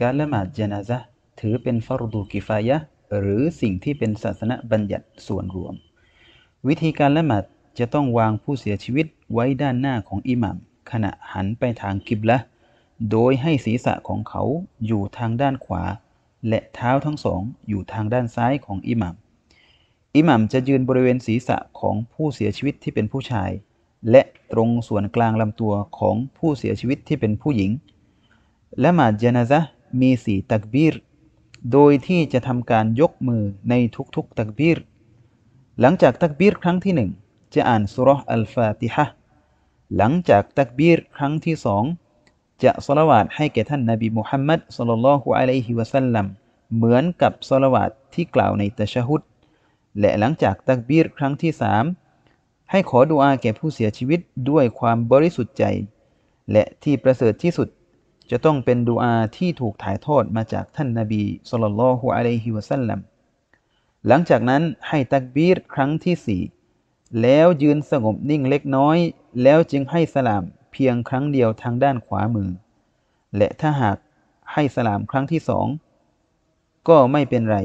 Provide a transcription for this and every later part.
การละหมาดจนาซะถือเป็นฟารดูกิฟายะหรือสิ่งที่เป็นศาสนบัญญัติส่วนรวม วิธีการละหมาดจะต้องวางผู้เสียชีวิตไว้ด้านหน้าของอิหมัมขณะหันไปทางกิบละ โดยให้ศีรษะของเขาอยู่ทางด้านขวา และเท้าทั้งสองอยู่ทางด้านซ้ายของอิหมัมอิหมัมจะยืนบริเวณศีรษะของผู้เสียชีวิตที่เป็นผู้ชาย และตรงส่วนกลางลำตัวของผู้เสียชีวิตที่เป็นผู้หญิงและหมาดจนาซะมีสี่ตักบีรโดยที่จะทำการยกมือในทุกๆตักบีรหลังจากตักบีรครั้งที่หนึ่งจะอ่านสุรษอัลฟาติฮะหลังจากตักบีรครั้งที่สองจะสละวาดให้แก่ท่านนาบีมุฮัมมัดสลลัลลอฮุอะลัยฮิวะสัลลัม เหมือนกับสละวาดที่กล่าวในตะชะฮุดและหลังจากตักบีรครั้งที่สามให้ขอ ดุอาแก่ผู้เสียชีวิตด้วยความบริสุทธิ์ใจ และที่ประเสริฐที่สุดจะต้องเป็นดูอาที่ถูกถ่ายทอดมาจากท่านนาบีสุลต่านละฮุอะลัยฮิวะสัลลัม หลังจากนั้นให้ตักบีรครั้งที่สี่แล้วยืนสงบนิ่งเล็กน้อย แล้วจึงให้สลามเพียงครั้งเดียวทางด้านขวามือ และถ้าหากให้สลามครั้งที่สองก็ไม่เป็นไร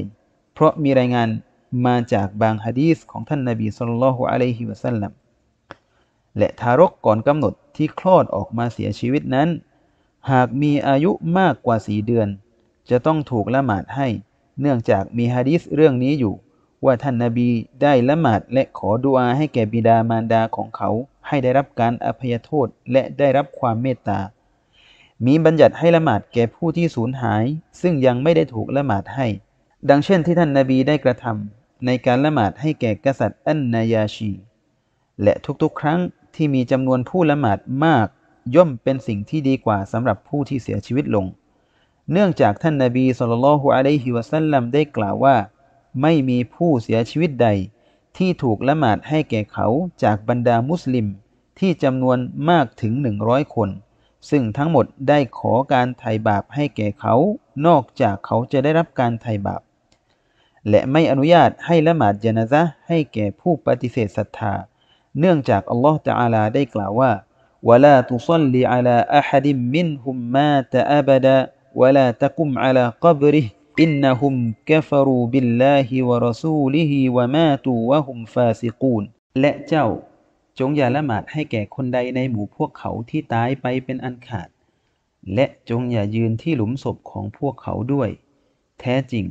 เพราะมีรายงานมาจากบางฮะดีสของท่านนาบีสุลต่านละฮุอะลัยฮิวะสัลลัม และทารกก่อนกำหนดที่คลอดออกมาเสียชีวิตนั้นหากมีอายุมากกว่าสีเดือน จะต้องถูกละหมาดให้ เนื่องจากมีฮะดิษเรื่องนี้อยู่ ว่าท่านนาบีได้ละหมาดและขอดุอาให้แก่บิดามารดาของเขาให้ได้รับการอภัยโทษและได้รับความเมตตา มีบัญญัติให้ละหมาดแก่ผู้ที่สูญหายซึ่งยังไม่ได้ถูกละหมาดให้ ดังเช่นที่ท่านนาบีได้กระทำในการละหมาดให้แก่กษัตริย์อันนายาชี และทุกๆ ครั้งที่มีจำนวนผู้ละหมาดมากย่อมเป็นสิ่งที่ดีกว่าสำหรับผู้ที่เสียชีวิตลง เนื่องจากท่านนาบีสุลต่านฮุอะลัยฮิวะซัลลัมได้กล่าวว่า ไม่มีผู้เสียชีวิตใด ที่ถูกละหมาดให้แก่เขาจากบรรดามุสลิม ที่จำนวนมากถึงหนึ่งร้อยคน ซึ่งทั้งหมดได้ขอการไถ่บาปให้แก่เขา นอกจากเขาจะได้รับการไถ่บาป และไม่อนุญาตให้ละหมาดยานาซะให้แก่ผู้ปฏิเสธศรัทธา เนื่องจากอัลลอฮฺจะอาลาได้กล่าวว่า ولا تصلي على أحد منهم مات أبدا ولا تقم على قبره إنهم كفروا بالله ورسوله وماتوا وهم فاسقون และเจ้า จงอย่าละหมาดให้แก่คนใดในหมู่พวกเขาที่ตายไปเป็นอันขาด และจงอย่ายืนที่หลุมศพของพวกเขาด้วย แท้จริง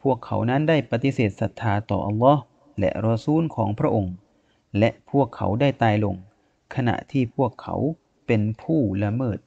พวกเขานั้นได้ปฏิเสธศรัทธาต่ออัลลอฮ์และรอซูลของพระองค์ และพวกเขาได้ตายลงขณะที่พวกเขาเป็นผู้ละเมิด